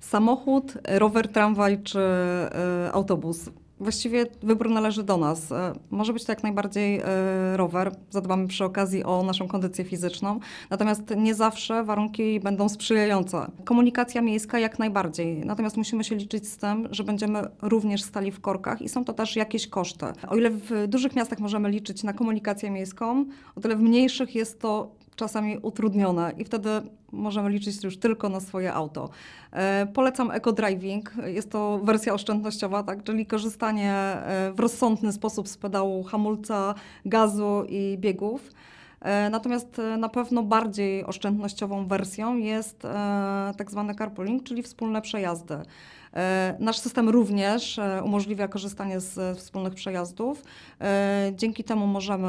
samochód, rower, tramwaj czy e, autobus. Właściwie wybór należy do nas. E, może być to jak najbardziej e, rower, zadbamy przy okazji o naszą kondycję fizyczną, natomiast nie zawsze warunki będą sprzyjające. Komunikacja miejska jak najbardziej, natomiast musimy się liczyć z tym, że będziemy również stali w korkach i są to też jakieś koszty. O ile w dużych miastach możemy liczyć na komunikację miejską, o tyle w mniejszych jest to czasami utrudnione i wtedy możemy liczyć już tylko na swoje auto. E, polecam eco-driving. Jest to wersja oszczędnościowa, tak? czyli korzystanie e, w rozsądny sposób z pedału hamulca, gazu i biegów. E, natomiast na pewno bardziej oszczędnościową wersją jest tak zwany carpooling, czyli wspólne przejazdy. Nasz system również umożliwia korzystanie z wspólnych przejazdów. Dzięki temu możemy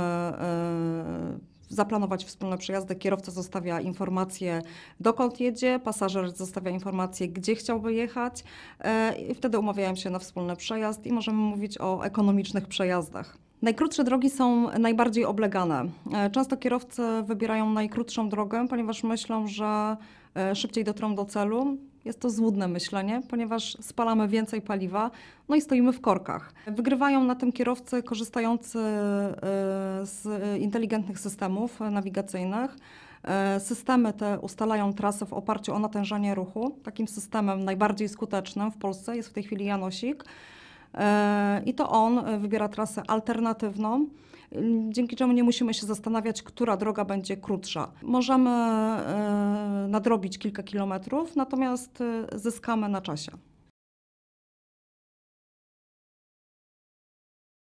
zaplanować wspólne przejazdy. Kierowca zostawia informacje dokąd jedzie, pasażer zostawia informacje gdzie chciałby jechać e, i wtedy umawiają się na wspólny przejazd i możemy mówić o ekonomicznych przejazdach. Najkrótsze drogi są najbardziej oblegane. E, często kierowcy wybierają najkrótszą drogę, ponieważ myślą, że e, szybciej dotrą do celu. Jest to złudne myślenie, ponieważ spalamy więcej paliwa, no i stoimy w korkach. Wygrywają na tym kierowcy korzystający e, z inteligentnych systemów nawigacyjnych. E, systemy te ustalają trasy w oparciu o natężenie ruchu. Takim systemem najbardziej skutecznym w Polsce jest w tej chwili Janosik. E, I to on e, wybiera trasę alternatywną, dzięki czemu nie musimy się zastanawiać, która droga będzie krótsza. Możemy e, nadrobić kilka kilometrów, natomiast zyskamy na czasie.